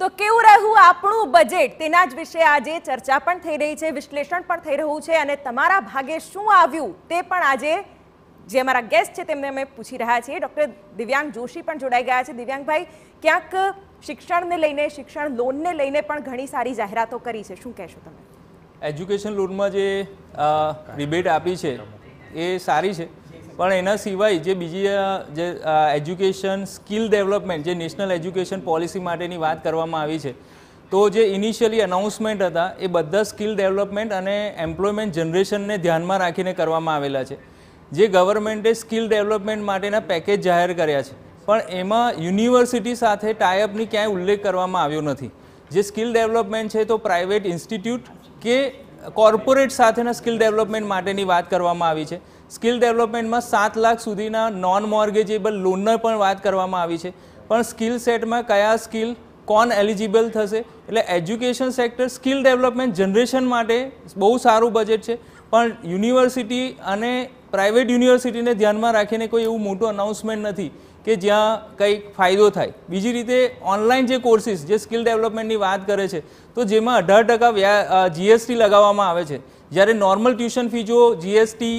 તો કેવું રહ્યું આપણું બજેટ તેના જ વિશે આજે ચર્ચા પણ થઈ રહી છે વિશ્લેષણ પણ થઈ રહ્યું છે અને તમારા ભાગે શું આવ્યું તે પણ આજે જે અમારા ગેસ્ટ છે તેમને અમે પૂછી રહ્યા છીએ ડૉક્ટર દિવ્યાંગ જોશી પણ જોડાઈ ગયા છે દિવ્યાંગભાઈ ક્યાંક શિક્ષણને લઈને શિક્ષણ લોનને લઈને પણ ઘણી સારી જાહેરાતો કરી છે શું કહેશો તમે એજ્યુકેશન લોનમાં જે રિબેટ આપી છે એ સારી છે પણ એના સિવાય જે બીજી જે એજ્યુકેશન સ્કિલ ડેવલપમેન્ટ જે નેશનલ એજ્યુકેશન પોલિસી માટેની વાત કરવામાં આવી છે તો જે ઇનિશિયલી અનાઉન્સમેન્ટ હતા એ બધા સ્કિલ ડેવલપમેન્ટ અને એમ્પ્લોયમેન્ટ જનરેશનને ધ્યાનમાં રાખીને કરવામાં આવેલા છે જે ગવર્મેન્ટે સ્કિલ ડેવલપમેન્ટ માટેના પેકેજ જાહેર કર્યા છે પણ એમાં યુનિવર્સિટી સાથે ટાઈઅપની ક્યાંય ઉલ્લેખ કરવામાં આવ્યો નથી જે સ્કિલ ડેવલપમેન્ટ છે તો પ્રાઇવેટ ઇન્સ્ટિટ્યૂટ કે કોર્પોરેટ સાથેના સ્કિલ ડેવલપમેન્ટ માટેની વાત કરવામાં આવી છે સ્કિલ ડેવલપમેન્ટમાં સાત લાખ સુધીના નોન મોર્ગેજેબલ લોનની પણ વાત કરવામાં આવી છે પણ સ્કિલ સેટમાં કયા સ્કિલ કોણ એલિજિબલ થશે એટલે education sector skill development generation માટે બહુ સારું બજેટ છે પણ યુનિવર્સિટી અને પ્રાઇવેટ યુનિવર્સિટીને ધ્યાનમાં રાખીને કોઈ એવું મોટું અનાઉન્સમેન્ટ નથી કે જ્યાં કંઈક ફાયદો થાય બીજી રીતે ઓનલાઈન જે કોર્સિસ જે સ્કિલ ડેવલપમેન્ટની વાત કરે છે તો જેમાં અઢાર ટકા વ્યા જીએસટી લગાવવામાં આવે છે જ્યારે નોર્મલ ટ્યુશન ફી જો જીએસટી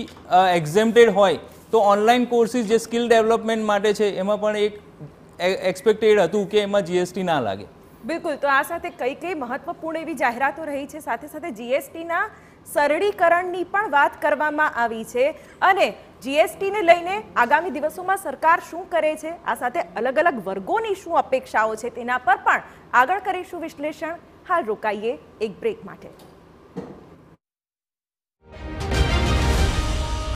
એક્ઝેમ્પટેડ હોય તો ઓનલાઈન કોર્સિસ જે સ્કિલ ડેવલપમેન્ટ માટે છે એમાં પણ એક એક્સપેક્ટેડ હતું કે એમાં જીએસટી ના લાગે બિલકુલ તો આ સાથે કઈ કઈ મહત્વપૂર્ણ એવી જાહેરાતો રહી છે સાથે સાથે જીએસટીના સરળીકરણની પણ વાત કરવામાં આવી છે અને જીએસટીને લઈને આગામી દિવસોમાં સરકાર શું કરે છે આ સાથે અલગ અલગ વર્ગોની શું અપેક્ષાઓ છે તેના પર પણ આગળ કરીશું વિશ્લેષણ હાલ રોકાઈએ એક બ્રેક માટે